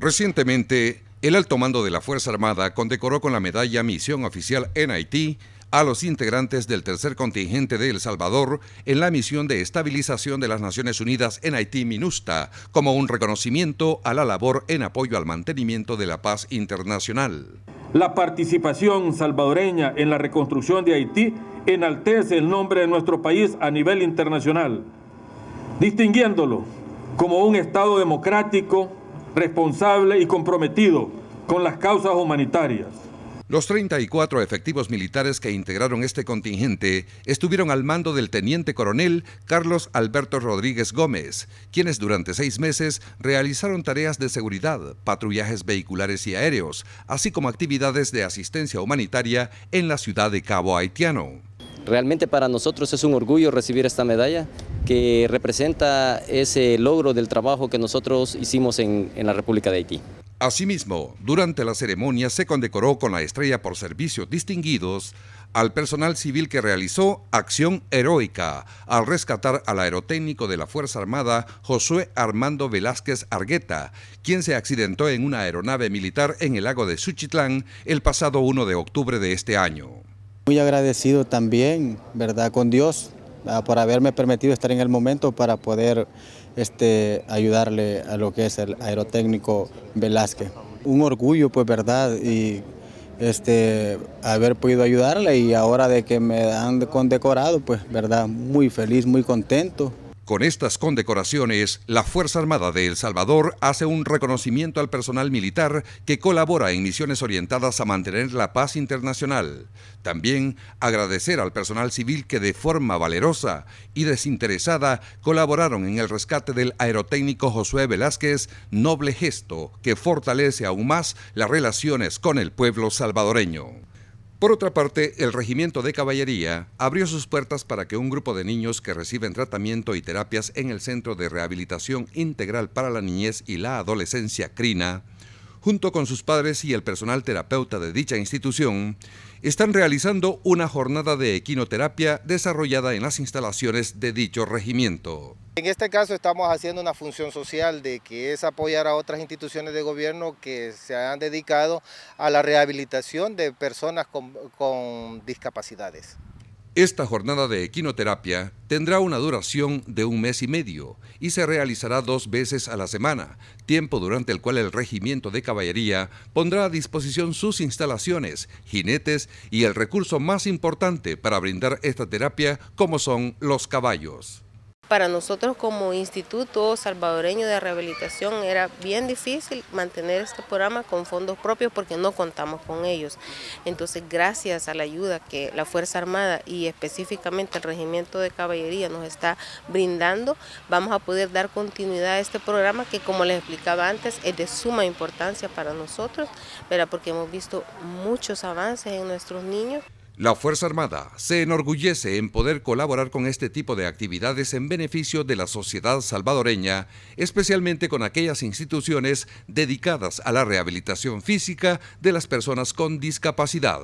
Recientemente, el alto mando de la Fuerza Armada condecoró con la medalla Misión Oficial en Haití a los integrantes del tercer contingente de El Salvador en la misión de estabilización de las Naciones Unidas en Haití MINUSTA, como un reconocimiento a la labor en apoyo al mantenimiento de la paz internacional. La participación salvadoreña en la reconstrucción de Haití enaltece el nombre de nuestro país a nivel internacional, distinguiéndolo como un Estado democrático, responsable y comprometido con las causas humanitarias. Los 34 efectivos militares que integraron este contingente estuvieron al mando del teniente coronel Carlos Alberto Rodríguez Gómez, quienes durante seis meses realizaron tareas de seguridad, patrullajes vehiculares y aéreos, así como actividades de asistencia humanitaria en la ciudad de Cabo Haitiano. Realmente para nosotros es un orgullo recibir esta medalla que representa ese logro del trabajo que nosotros hicimos en, la República de Haití. Asimismo, durante la ceremonia se condecoró con la estrella por servicios distinguidos al personal civil que realizó acción heroica al rescatar al aerotécnico de la Fuerza Armada Josué Armando Velázquez Argueta, quien se accidentó en una aeronave militar en el lago de Suchitlán el pasado 1 de octubre de este año. Muy agradecido también, ¿verdad?, con Dios Ah, por haberme permitido estar en el momento para poder este, ayudarle a lo que es el aerotécnico Velázquez. Un orgullo, pues, ¿verdad? Y este, haber podido ayudarle y ahora de que me han condecorado, pues, ¿verdad? Muy feliz, muy contento. Con estas condecoraciones, la Fuerza Armada de El Salvador hace un reconocimiento al personal militar que colabora en misiones orientadas a mantener la paz internacional. También agradecer al personal civil que de forma valerosa y desinteresada colaboraron en el rescate del aerotécnico Josué Velázquez, noble gesto que fortalece aún más las relaciones con el pueblo salvadoreño. Por otra parte, el Regimiento de Caballería abrió sus puertas para que un grupo de niños que reciben tratamiento y terapias en el Centro de Rehabilitación Integral para la Niñez y la Adolescencia CRINA junto con sus padres y el personal terapeuta de dicha institución, están realizando una jornada de equinoterapia desarrollada en las instalaciones de dicho regimiento. En este caso estamos haciendo una función social de que es apoyar a otras instituciones de gobierno que se han dedicado a la rehabilitación de personas con, con discapacidades. Esta jornada de equinoterapia tendrá una duración de un mes y medio y se realizará dos veces a la semana, tiempo durante el cual el regimiento de caballería pondrá a disposición sus instalaciones, jinetes y el recurso más importante para brindar esta terapia como son los caballos para nosotros como Instituto Salvadoreño de Rehabilitación era bien difícil mantener este programa con fondos propios porque no contamos con ellos. Entonces, gracias a la ayuda que la Fuerza Armada y específicamente el Regimiento de Caballería nos está brindando, vamos a poder dar continuidad a este programa que, como les explicaba antes, es de suma importancia para nosotros, porque hemos visto muchos avances en nuestros niños. La Fuerza Armada se enorgullece en poder colaborar con este tipo de actividades en beneficio de la sociedad salvadoreña, especialmente con aquellas instituciones dedicadas a la rehabilitación física de las personas con discapacidad.